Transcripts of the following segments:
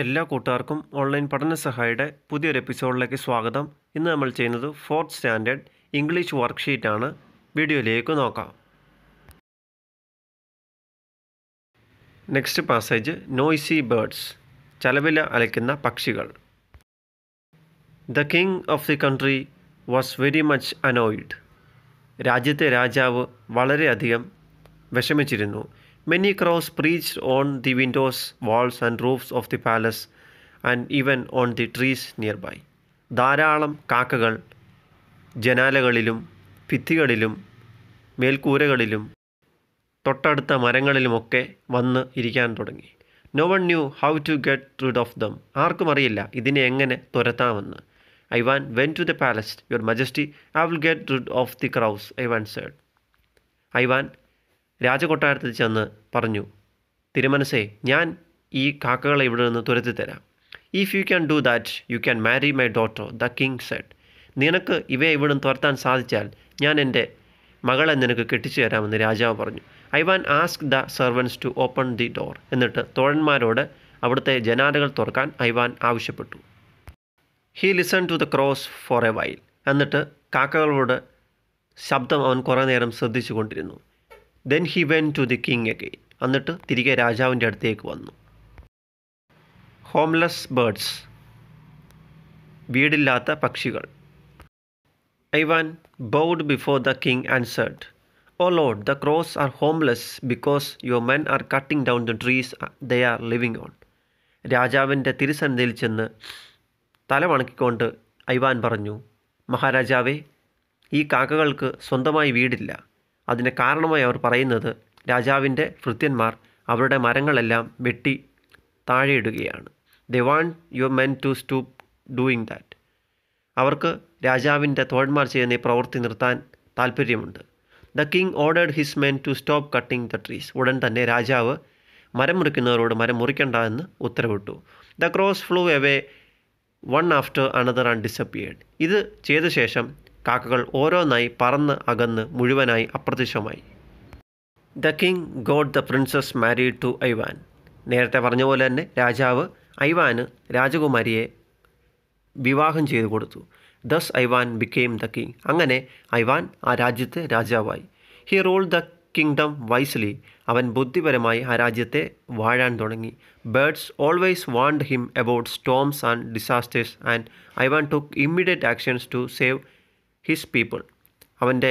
എല്ലാ കൂട്ടുകാർക്കും ഓൺലൈൻ പഠന സഹായിയുടെ പുതിയൊരു എപ്പിസോഡിലേക്ക് സ്വാഗതം ഇന്ന് നമ്മൾ ചെയ്യുന്നത് ഫോർത്ത് സ്റ്റാൻഡേർഡ് ഇംഗ്ലീഷ് വർക്ക്ഷീറ്റാണ് വീഡിയോയിലേക്ക് നോക്കാം നെക്സ്റ്റ് പാസേജ് നോയ്സി ബേർഡ്സ് ചലവില അലയ്ക്കുന്ന പക്ഷികൾ the king of the country was very much annoyed രാജ്യത്തെ രാജാവ് വളരെയധികം വിഷമിച്ചിരുന്നു Many crows perched on the windows, walls, and roofs of the palace and even on the trees nearby. ധാരാളം കാക്കകൾ ജനാലകളിലും ഭിത്തികളിലും മേൽക്കൂരകളിലും തൊട്ടടുത്ത മരങ്ങളിലുമൊക്കെ വന്ന് ഇരിക്കാൻ തുടങ്ങി no one knew how to get rid of them ആർക്കും അറിയില്ല ഇതിനെ എങ്ങനെ തുരത്താമെന്ന് Ivan went to the palace your majesty I will get rid of the crows Ivan said Ivan രാജകൊട്ടാരത്തിൽ ചെന്ന് പറഞ്ഞു തിരുമനസേ ഞാൻ ഈ കാക്കകളെ ഇവിടെ നിന്ന് തുരത്തി തരാം if you can do that you can marry my daughter the king said നിനക്ക് ഇവയെ ഇവിടെ നിന്ന് തുരത്താൻ സാധിച്ചാൽ ഞാൻ എൻ്റെ മകളെ നിനക്ക് കെട്ടിച്ചു തരാമെന്ന് രാജാവ് പറഞ്ഞു Ivan asked the servants to open the door എന്നിട്ട് തോഴന്മാരോട് അവിടുത്തെ ജനാലകൾ തുറക്കാൻ ഐവാൻ ആവശ്യപ്പെട്ടു he listen to the crows for a while എന്നിട്ട് കാക്കകളോട് ശബ്ദം അവൻ കുറേ നേരം ശ്രദ്ധിച്ചു കൊണ്ടിരുന്നു then he went to the king again എന്നിട്ട് തിരികെ രാജാവിൻ്റെ അടുത്തേക്ക് വന്നു ഹോംലെസ് ബേർഡ്സ് വീടില്ലാത്ത പക്ഷികൾ Ivan bowed before the king answered oh lord the crows are homeless because your men are cutting down the trees they are living on രാജാവിൻ്റെ തിരുസന്നിധിയിൽ ചെന്ന് തലമണക്കിക്കൊണ്ട് ഐവാൻ പറഞ്ഞു മഹാരാജാവേ ഈ കാക്കകൾക്ക് സ്വന്തമായി വീടില്ല അതിന് കാരണമായി അവർ പറയുന്നത് രാജാവിൻ്റെ ഭൃത്യന്മാർ അവരുടെ മരങ്ങളെല്ലാം വെട്ടി താഴെയിടുകയാണ് they want your men to stop doing that അവർക്ക് രാജാവിൻ്റെ തോഴന്മാർ ചെയ്യുന്ന ഈ പ്രവൃത്തി നിർത്താൻ താല്പര്യമുണ്ട് the king ordered his men to stop cutting the trees ഉടൻ തന്നെ രാജാവ് മരം മുറിക്കുന്നവരോട് മരം മുറിക്കണ്ട എന്ന് ഉത്തരവിട്ടു the crows flew away one after another and disappeared ഇത് ചെയ്ത ശേഷം കാക്കകൾ ഓരോന്നായി പറന്ന് അകന്ന് മുഴുവനായി അപ്രത്യക്ഷമായി the king got the princess married to Ivan നേരത്തെ പറഞ്ഞ പോലെ തന്നെ രാജാവ് ഐവാന് രാജകുമാരിയെ വിവാഹം ചെയ്തു കൊടുത്തു thus Ivan became the king അങ്ങനെ ഐവാൻ ആ രാജ്യത്തെ രാജാവായി he rule the kingdom wisely അവൻ ബുദ്ധിപരമായി ആ രാജ്യത്തെ വാഴാൻ തുടങ്ങി birds always warned him about storms and disasters and Ivan took immediate actions to save his people അവൻ്റെ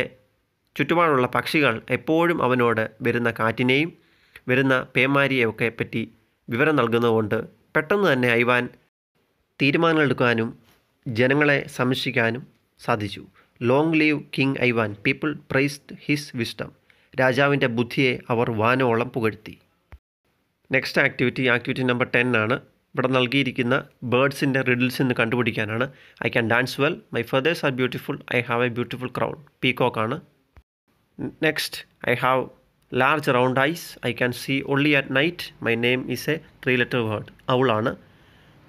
ചുറ്റുപാടുള്ള പക്ഷികൾ എപ്പോഴും അവനോട് വരുന്ന കാറ്റിനെയും വരുന്ന പേമാരിയെയൊക്കെ പറ്റി വിവരം നൽകുന്നതുകൊണ്ട് പെട്ടെന്ന് തന്നെ ഐവാൻ തീരുമാനങ്ങൾ എടുക്കാനും ജനങ്ങളെ സംരക്ഷിക്കാനും സാധിച്ചു long live king Ivan people praised his wisdom രാജാവിൻ്റെ ബുദ്ധിയെ അവർ വാനോളം പുകഴ്ത്തി next activity activity number ten ആണ് ഇവിടെ നൽകിയിരിക്കുന്ന ബേഡ്സിൻ്റെ റിഡിൽസ് എന്ന് കണ്ടുപിടിക്കാനാണ് I can dance well my feathers are beautiful I have a beautiful crown ആണ് next I have large round eyes I can see only at night my name is a three letter word അവളാണ്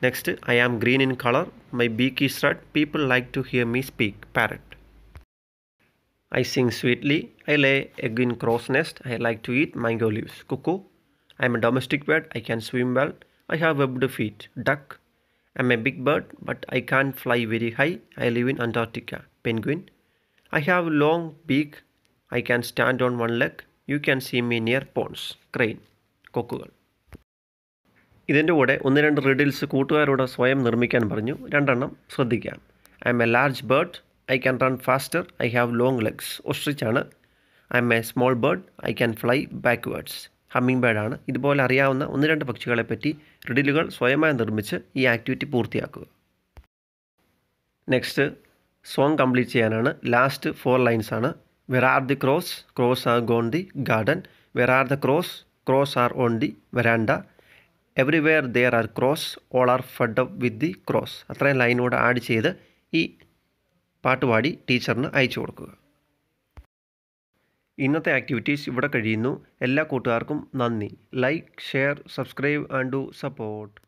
next I am green in colour my beak is red people like to hear me speak parrot I sing sweetly I lay egg in crow's nest I like to eat mango leaves cuckoo I am a domestic bird I can swim well I have webbed feet, duck. I am a big bird, but I can't fly very high. I live in Antarctica, penguin. I have long beak. I can stand on one leg. You can see me near ponds, crane, കൊക്കുകൾ ഇതിൻ്റെ കൂടെ ഒന്ന് രണ്ട് riddles കൂട്ടുകാരോട് സ്വയം നിർമ്മിക്കാൻ പറഞ്ഞു രണ്ടെണ്ണം ശ്രദ്ധിക്കാം I am a large bird I can run faster I have long legs ഒസ്ട്രിച്ചാണ് I am a small bird I can fly backwards humming ബേഡാണ് ഇതുപോലെ അറിയാവുന്ന ഒന്ന് രണ്ട് പക്ഷികളെ പറ്റി റിഡിലുകൾ സ്വയമായി നിർമ്മിച്ച് ഈ ആക്ടിവിറ്റി പൂർത്തിയാക്കുക നെക്സ്റ്റ് സോങ് കംപ്ലീറ്റ് ചെയ്യാനാണ് ലാസ്റ്റ് ഫോർ ലൈൻസ് ആണ് where are the crows crows are gone the garden where are the crows crows are on the veranda everywhere there are crows all are fed up with the crows അത്രയും ലൈനോട് add ചെയ്ത് ഈ പാട്ടുപാടി ടീച്ചറിന് അയച്ചു കൊടുക്കുക ഇന്നത്തെ ആക്ടിവിറ്റീസ് ഇവിടെ കഴിയുന്നു എല്ലാ കൂട്ടുകാർക്കും നന്ദി like share subscribe and do support